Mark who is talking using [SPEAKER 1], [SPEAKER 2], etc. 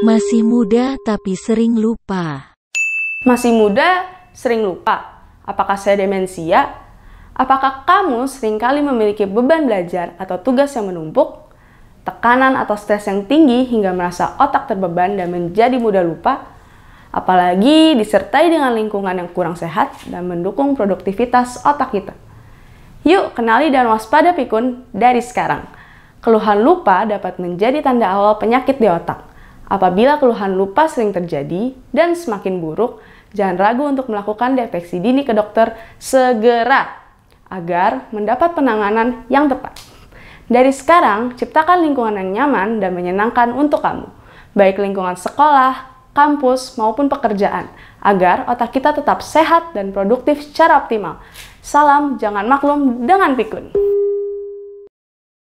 [SPEAKER 1] Masih muda tapi sering lupa. Masih muda,
[SPEAKER 2] sering lupa. Apakah saya demensia? Apakah kamu seringkali memiliki beban belajar atau tugas yang menumpuk? Tekanan atau stres yang tinggi hingga merasa otak terbeban dan menjadi mudah lupa? Apalagi disertai dengan lingkungan yang kurang sehat dan mendukung produktivitas otak kita. Yuk, kenali dan waspada pikun dari sekarang. Keluhan lupa dapat menjadi tanda awal penyakit di otak Apabila keluhan lupa sering terjadi dan semakin buruk, jangan ragu untuk melakukan deteksi dini ke dokter segera agar mendapat penanganan yang tepat. Dari sekarang, ciptakan lingkungan yang nyaman dan menyenangkan untuk kamu, baik lingkungan sekolah, kampus, maupun pekerjaan, agar otak kita tetap sehat dan produktif secara optimal. Salam, jangan maklum dengan pikun.